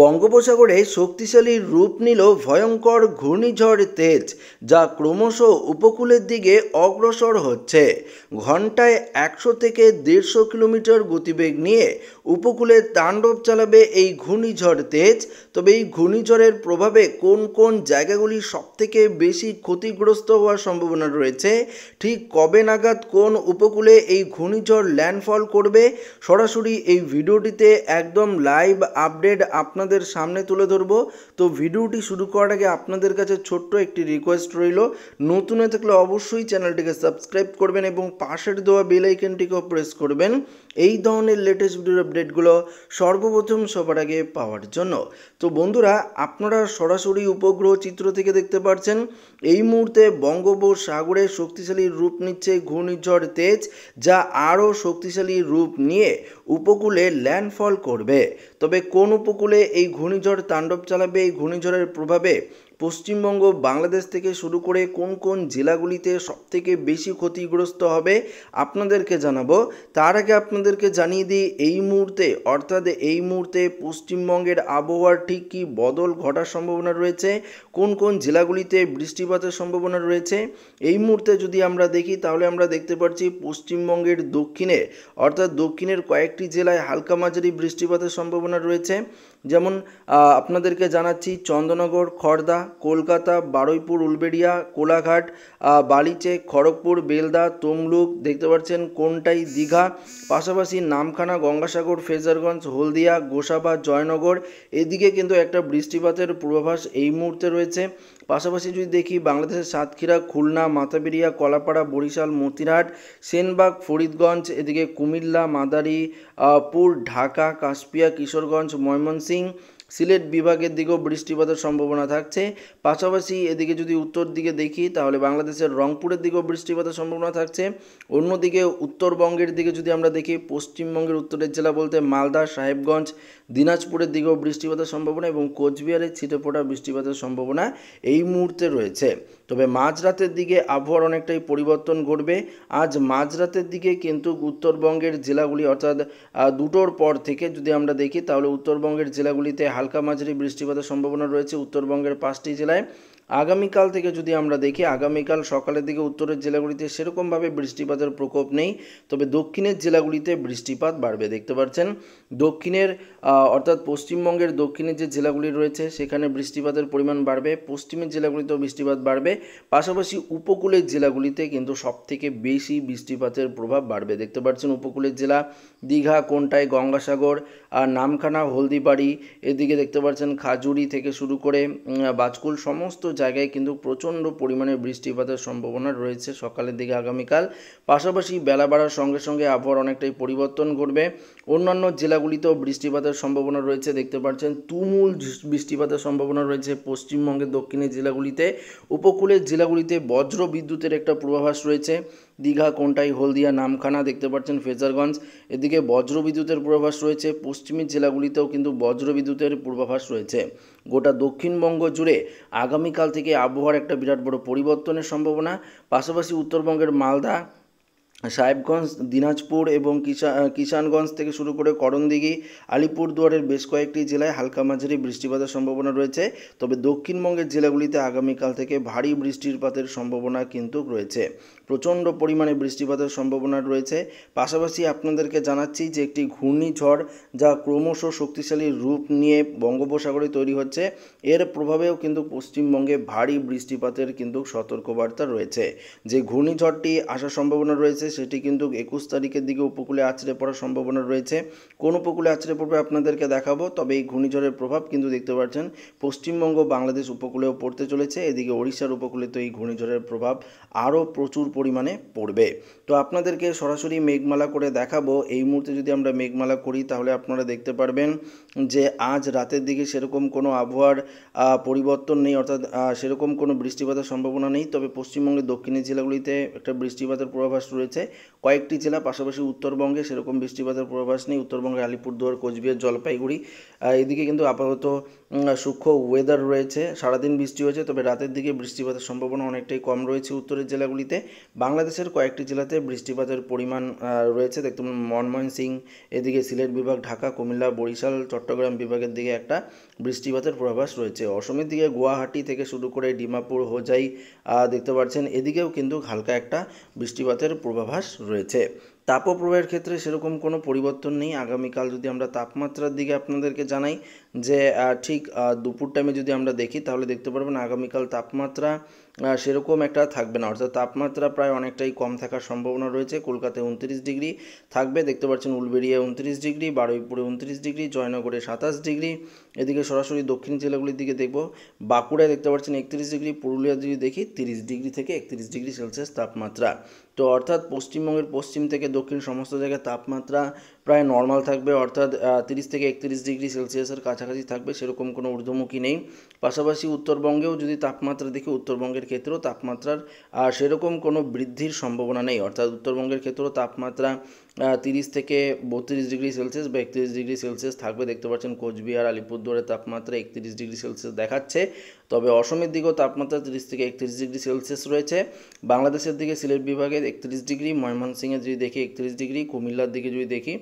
বঙ্গোপসাগরে শক্তিশালী রূপ নিল ভয়ঙ্কর ঘূর্ণিঝড় তেজ যা ক্রমশ উপকূলের দিকে অগ্রসর হচ্ছে ঘন্টায় একশো থেকে দেড়শো কিলোমিটার গতিবেগ নিয়ে উপকূলে তাণ্ডব চালাবে এই ঘূর্ণিঝড় তেজ তবে এই ঘূর্ণিঝড়ের প্রভাবে কোন কোন জায়গাগুলি সবথেকে বেশি ক্ষতিগ্রস্ত হওয়ার সম্ভাবনা রয়েছে ঠিক কবে নাগাদ কোন উপকূলে এই ঘূর্ণিঝড় ল্যান্ডফল করবে সরাসরি এই ভিডিওটিতে একদম লাইভ আপডেট আপনার আপনাদের সামনে তুলে ধরবো তো ভিডিওটি শুরু করার আগে আপনাদের কাছে ছোট্ট একটি রিকোয়েস্ট রইল নতুন হয়ে থাকলে অবশ্যই চ্যানেলটিকে সাবস্ক্রাইব করবেন এবং পাশের দেওয়া বেলাইকেনটিকেও প্রেস করবেন এই ধরনের লেটেস্ট ভিডিওর আপডেটগুলো সর্বপ্রথম সবার আগে পাওয়ার জন্য তো বন্ধুরা আপনারা সরাসরি উপগ্রহ চিত্র থেকে দেখতে পাচ্ছেন এই মুহূর্তে বঙ্গোপসাগরে শক্তিশালী রূপ নিচ্ছে ঘূর্ণিঝড় তেজ যা আরও শক্তিশালী রূপ নিয়ে উপকূলে ল্যান্ডফল করবে তবে কোন উপকূলে এই ঘূর্ণিঝড় তাণ্ডব চালাবে এই ঘূর্ণিঝড়ের প্রভাবে পশ্চিমবঙ্গ বাংলাদেশ থেকে শুরু করে কোন কোন জেলাগুলিতে সবথেকে বেশি ক্ষতিগ্রস্ত হবে আপনাদেরকে জানাবো তার আগে আপনাদেরকে জানিয়ে দিই এই মুহূর্তে অর্থাৎ এই মুহূর্তে পশ্চিমবঙ্গের আবহাওয়ার ঠিক কী বদল ঘটার সম্ভাবনা রয়েছে কোন কোন জেলাগুলিতে বৃষ্টিপাতের সম্ভাবনা রয়েছে এই মুহূর্তে যদি আমরা দেখি তাহলে আমরা দেখতে পাচ্ছি পশ্চিমবঙ্গের দক্ষিণে অর্থাৎ দক্ষিণের কয়েকটি জেলায় হালকা মাঝারি বৃষ্টিপাতের সম্ভাবনা রয়েছে যেমন আপনাদেরকে জানাচ্ছি চন্দ্রনগর খড়দা কলকাতা বারুইপুর উলবেড়িয়া কোলাঘাট বালিচে খড়গপুর বেলদা তমলুক দেখতে পাচ্ছেন কোনটাই দীঘা পাশাপাশি নামখানা গঙ্গাসাগর ফেজারগঞ্জ হলদিয়া গোসাবা জয়নগর এদিকে কিন্তু একটা বৃষ্টিপাতের পূর্বাভাস এই মুহূর্তে রয়েছে পাশাপাশি যদি দেখি বাংলাদেশের সাতক্ষীরা খুলনা মাথাবিরিয়া কলাপাড়া বরিশাল মতিরহাট সেনবাগ ফরিদগঞ্জ এদিকে কুমিল্লা মাদারীপুর ঢাকা কাশপিয়া কিশোরগঞ্জ ময়মনসিংহ using সিলেট বিভাগের দিকেও বৃষ্টিপাতের সম্ভাবনা থাকছে পাশাপাশি এদিকে যদি উত্তর দিকে দেখি তাহলে বাংলাদেশের রংপুরের দিকেও বৃষ্টিপাতের সম্ভাবনা থাকছে অন্যদিকে উত্তরবঙ্গের দিকে যদি আমরা দেখি পশ্চিমবঙ্গের উত্তরের জেলা বলতে মালদা সাহেবগঞ্জ দিনাজপুরের দিকেও বৃষ্টিপাতের সম্ভাবনা এবং কোচবিহারের ফোটা বৃষ্টিপাতের সম্ভাবনা এই মুহূর্তে রয়েছে তবে মাঝরাতের দিকে আবহাওয়ার অনেকটাই পরিবর্তন ঘটবে আজ মাঝরাতের দিকে কিন্তু উত্তরবঙ্গের জেলাগুলি অর্থাৎ দুটোর পর থেকে যদি আমরা দেখি তাহলে উত্তরবঙ্গের জেলাগুলিতে হালকা মাঝারি বৃষ্টিপাতের সম্ভাবনা রয়েছে উত্তরবঙ্গের পাঁচটি জেলায় আগামীকাল থেকে যদি আমরা দেখি আগামীকাল সকালের দিকে উত্তরের জেলাগুলিতে সেরকমভাবে বৃষ্টিপাতের প্রকোপ নেই তবে দক্ষিণের জেলাগুলিতে বৃষ্টিপাত বাড়বে দেখতে পাচ্ছেন দক্ষিণের অর্থাৎ পশ্চিমবঙ্গের দক্ষিণের যে জেলাগুলি রয়েছে সেখানে বৃষ্টিপাতের পরিমাণ বাড়বে পশ্চিমের জেলাগুলিতেও বৃষ্টিপাত বাড়বে পাশাপাশি উপকূলের জেলাগুলিতে কিন্তু সবথেকে বেশি বৃষ্টিপাতের প্রভাব বাড়বে দেখতে পাচ্ছেন উপকূলের জেলা দীঘা কোনটায় গঙ্গাসাগর আর নামখানা হলদিবাড়ি এদিকে দেখতে পাচ্ছেন খাজুরি থেকে শুরু করে বাজকুল সমস্ত জায়গায় কিন্তু প্রচণ্ড পরিমাণে বৃষ্টিপাতের সম্ভাবনা রয়েছে সকালের দিকে আগামীকাল পাশাপাশি বেলা বাড়ার সঙ্গে সঙ্গে আবহাওয়ার অনেকটাই পরিবর্তন ঘটবে অন্যান্য জেলাগুলিতেও বৃষ্টিপাতের সম্ভাবনা রয়েছে দেখতে পাচ্ছেন তুমুল বৃষ্টিপাতের সম্ভাবনা রয়েছে পশ্চিমবঙ্গের দক্ষিণের জেলাগুলিতে উপকূলের জেলাগুলিতে বজ্র বিদ্যুতের একটা পূর্বাভাস রয়েছে দীঘা কোনটাই হলদিয়া নামখানা দেখতে পাচ্ছেন ফেজারগঞ্জ এদিকে বজ্রবিদ্যুতের পূর্বাভাস রয়েছে পশ্চিমী জেলাগুলিতেও কিন্তু বজ্রবিদ্যুতের পূর্বাভাস রয়েছে গোটা দক্ষিণবঙ্গ জুড়ে আগামীকাল থেকে আবহাওয়ার একটা বিরাট বড় পরিবর্তনের সম্ভাবনা পাশাপাশি উত্তরবঙ্গের মালদা সাহেবগঞ্জ দিনাজপুর এবং কিষা কিষানগঞ্জ থেকে শুরু করে করণদিঘি আলিপুরদুয়ারের বেশ কয়েকটি জেলায় হালকা মাঝারি বৃষ্টিপাতের সম্ভাবনা রয়েছে তবে দক্ষিণবঙ্গের জেলাগুলিতে আগামীকাল থেকে ভারী বৃষ্টিপাতের সম্ভাবনা কিন্তু রয়েছে প্রচণ্ড পরিমাণে বৃষ্টিপাতের সম্ভাবনা রয়েছে পাশাপাশি আপনাদেরকে জানাচ্ছি যে একটি ঘূর্ণিঝড় যা ক্রমশ শক্তিশালী রূপ নিয়ে বঙ্গোপসাগরে তৈরি হচ্ছে এর প্রভাবেও কিন্তু পশ্চিমবঙ্গে ভারী বৃষ্টিপাতের কিন্তু সতর্কবার্তা রয়েছে যে ঘূর্ণিঝড়টি আসার সম্ভাবনা রয়েছে সেটি কিন্তু একুশ তারিখের দিকে উপকূলে আছড়ে পড়ার সম্ভাবনা রয়েছে কোন উপকূলে আছড়ে পড়বে আপনাদেরকে দেখাবো তবে এই ঘূর্ণিঝড়ের প্রভাব কিন্তু দেখতে পাচ্ছেন পশ্চিমবঙ্গ বাংলাদেশ উপকূলেও পড়তে চলেছে এদিকে ওড়িশার উপকূলে তো এই ঘূর্ণিঝড়ের প্রভাব আরও প্রচুর পরিমাণে পড়বে তো আপনাদেরকে সরাসরি মেঘমালা করে দেখাবো এই মুহূর্তে যদি আমরা মেঘমালা করি তাহলে আপনারা দেখতে পারবেন যে আজ রাতের দিকে সেরকম কোনো আবহাওয়ার পরিবর্তন নেই অর্থাৎ সেরকম কোনো বৃষ্টিপাতের সম্ভাবনা নেই তবে পশ্চিমবঙ্গের দক্ষিণের জেলাগুলিতে একটা বৃষ্টিপাতের পূর্বাভাস রয়েছে আছে কয়েকটি জেলা পাশাপাশি উত্তরবঙ্গে সেরকম বৃষ্টিপাতের পূর্বাভাস নেই উত্তরবঙ্গে আলিপুরদুয়ার কোচবিহার জলপাইগুড়ি এদিকে কিন্তু আপাতত সূক্ষ্ম ওয়েদার রয়েছে সারাদিন বৃষ্টি হয়েছে তবে রাতের দিকে বৃষ্টিপাতের সম্ভাবনা অনেকটাই কম রয়েছে উত্তরের জেলাগুলিতে বাংলাদেশের কয়েকটি জেলাতে বৃষ্টিপাতের পরিমাণ রয়েছে দেখতে মনমোহন সিং এদিকে সিলেট বিভাগ ঢাকা কুমিল্লা বরিশাল চট্টগ্রাম বিভাগের দিকে একটা বৃষ্টিপাতের পূর্বাভাস রয়েছে অসমের দিকে গুয়াহাটি থেকে শুরু করে ডিমাপুর হোজাই দেখতে পাচ্ছেন এদিকেও কিন্তু হালকা একটা বৃষ্টিপাতের পূর্বাভাস রয়েছে তাপপ্রবাহের ক্ষেত্রে সেরকম কোনো পরিবর্তন নেই আগামীকাল যদি আমরা তাপমাত্রার দিকে আপনাদেরকে জানাই যে ঠিক দুপুর টাইমে যদি আমরা দেখি তাহলে দেখতে পারবেন আগামীকাল তাপমাত্রা সেরকম একটা থাকবে না অর্থাৎ তাপমাত্রা প্রায় অনেকটাই কম থাকার সম্ভাবনা রয়েছে কলকাতায় উনত্রিশ ডিগ্রি থাকবে দেখতে পাচ্ছেন উলবেড়িয়া উনত্রিশ ডিগ্রি বারুইপুরে উনত্রিশ ডিগ্রি জয়নগরে সাতাশ ডিগ্রি এদিকে সরাসরি দক্ষিণ জেলাগুলির দিকে দেখব বাঁকুড়ায় দেখতে পাচ্ছেন একত্রিশ ডিগ্রি পুরুলিয়া যদি দেখি তিরিশ ডিগ্রি থেকে একত্রিশ ডিগ্রি সেলসিয়াস তাপমাত্রা তো অর্থাৎ পশ্চিমবঙ্গের পশ্চিম থেকে দক্ষিণ সমস্ত জায়গায় তাপমাত্রা প্রায় নর্মাল থাকবে অর্থাৎ তিরিশ থেকে একত্রিশ ডিগ্রি সেলসিয়াসের কাছাকাছি থাকবে সেরকম কোনো ঊর্ধ্বমুখী নেই পাশাপাশি উত্তরবঙ্গেও যদি তাপমাত্রা দেখি উত্তরবঙ্গের ক্ষেত্রেও তাপমাত্রার সেরকম কোনো বৃদ্ধির সম্ভাবনা নেই অর্থাৎ উত্তরবঙ্গের ক্ষেত্রেও তাপমাত্রা তিরিশ থেকে বত্রিশ ডিগ্রি সেলসিয়াস বা একত্রিশ ডিগ্রি সেলসিয়াস থাকবে দেখতে পাচ্ছেন কোচবিহার আলিপুরদুয়ারের তাপমাত্রা একত্রিশ ডিগ্রি সেলসিয়াস দেখাচ্ছে তবে অসমের দিকেও তাপমাত্রা তিরিশ থেকে একত্রিশ ডিগ্রি সেলসিয়াস রয়েছে বাংলাদেশের দিকে সিলেট বিভাগে একত্রিশ ডিগ্রি ময়মনসিংহের যদি দেখি একত্রিশ ডিগ্রি কুমিল্লার দিকে যদি দেখি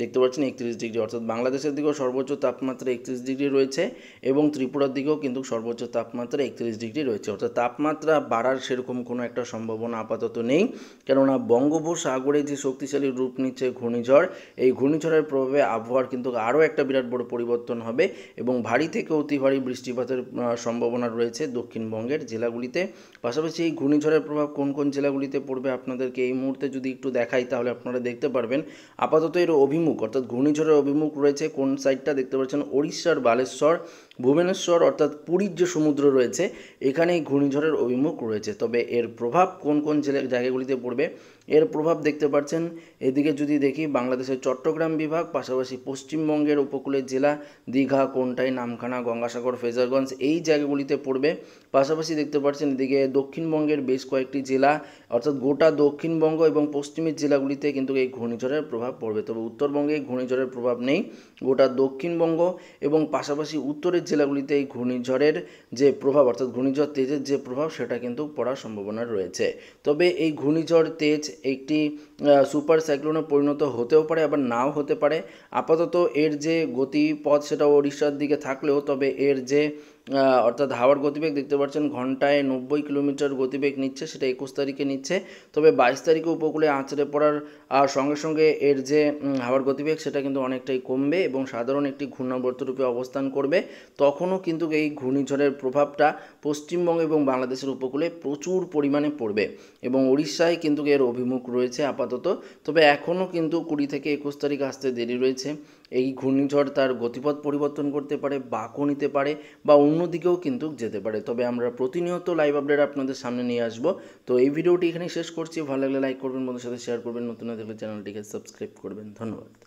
দেখতে পাচ্ছেন একত্রিশ ডিগ্রি অর্থাৎ বাংলাদেশের দিকেও সর্বোচ্চ তাপমাত্রা একত্রিশ ডিগ্রি রয়েছে এবং ত্রিপুরার দিকেও কিন্তু সর্বোচ্চ তাপমাত্রা একত্রিশ ডিগ্রি রয়েছে অর্থাৎ তাপমাত্রা বাড়ার সেরকম কোনো একটা সম্ভাবনা আপাতত নেই কেননা বঙ্গোপসাগরে যে শক্তিশালী রূপ নিচ্ছে ঘূর্ণিঝড় এই ঘূর্ণিঝড়ের প্রভাবে আবহাওয়ার কিন্তু আরও একটা বিরাট বড় পরিবর্তন হবে এবং ভারী থেকে অতি ভারী বৃষ্টিপাতের সম্ভাবনা রয়েছে দক্ষিণবঙ্গের জেলাগুলিতে পাশাপাশি এই ঘূর্ণিঝড়ের প্রভাব কোন কোন জেলাগুলিতে পড়বে আপনাদেরকে এই মুহূর্তে যদি একটু দেখাই তাহলে আপনারা দেখতে পারবেন আপাতত এর অভি অভিমুখ অর্থাৎ ঘূর্ণিঝড়ের অভিমুখ রয়েছে কোন সাইডটা দেখতে পাচ্ছেন ওড়িশার বালেশ্বর ভুবনেশ্বর অর্থাৎ পুরীর যে সমুদ্র রয়েছে এখানেই ঘূর্ণিঝড়ের অভিমুখ রয়েছে তবে এর প্রভাব কোন কোন জেলা জায়গাগুলিতে পড়বে এর প্রভাব দেখতে পাচ্ছেন এদিকে যদি দেখি বাংলাদেশের চট্টগ্রাম বিভাগ পাশাপাশি পশ্চিমবঙ্গের উপকূলের জেলা দীঘা কোনটাই নামখানা গঙ্গাসাগর ফেজারগঞ্জ এই জায়গাগুলিতে পড়বে পাশাপাশি দেখতে পাচ্ছেন এদিকে দক্ষিণবঙ্গের বেশ কয়েকটি জেলা অর্থাৎ গোটা দক্ষিণবঙ্গ এবং পশ্চিমের জেলাগুলিতে কিন্তু এই ঘূর্ণিঝড়ের প্রভাব পড়বে তবে উত্তরবঙ্গে এই ঘূর্ণিঝড়ের প্রভাব নেই গোটা দক্ষিণবঙ্গ এবং পাশাপাশি উত্তরের জেলাগুলিতে এই ঘূর্ণিঝড়ের যে প্রভাব অর্থাৎ ঘূর্ণিঝড় তেজের যে প্রভাব সেটা কিন্তু পড়ার সম্ভাবনা রয়েছে তবে এই ঘূর্ণিঝড় তেজ একটি সুপার সাইক্লোনে পরিণত হতেও পারে আবার নাও হতে পারে আপাতত এর যে গতিপথ সেটা ওড়িশার দিকে থাকলেও তবে এর যে অর্থাৎ হাওয়ার গতিবেগ দেখতে পাচ্ছেন ঘন্টায় নব্বই কিলোমিটার গতিবেগ নিচ্ছে সেটা একুশ তারিখে নিচ্ছে তবে বাইশ তারিখে উপকূলে আঁচড়ে পড়ার আর সঙ্গে সঙ্গে এর যে হাওয়ার গতিবেগ সেটা কিন্তু অনেকটাই কমবে এবং সাধারণ একটি ঘূর্ণাবর্ত রূপে অবস্থান করবে তখনও কিন্তু এই ঘূর্ণিঝড়ের প্রভাবটা পশ্চিমবঙ্গ এবং বাংলাদেশের উপকূলে প্রচুর পরিমাণে পড়বে এবং উড়িষ্যায় কিন্তু এর অভিমুখ রয়েছে আপাতত তবে এখনও কিন্তু কুড়ি থেকে একুশ তারিখ আসতে দেরি রয়েছে এই ঘূর্ণিঝড় তার গতিপথ পরিবর্তন করতে পারে বাঁকও নিতে পারে বা অন্য দিকেও কিন্তু যেতে পারে তবে আমরা প্রতিনিয়ত লাইভ আপডেট আপনাদের সামনে নিয়ে আসব তো এই ভিডিওটি এখানে শেষ করছি ভালো লাগলে লাইক করবেন বন্ধুর সাথে শেয়ার করবেন নতুন না থাকলে চ্যানেলটিকে সাবস্ক্রাইব করবেন ধন্যবাদ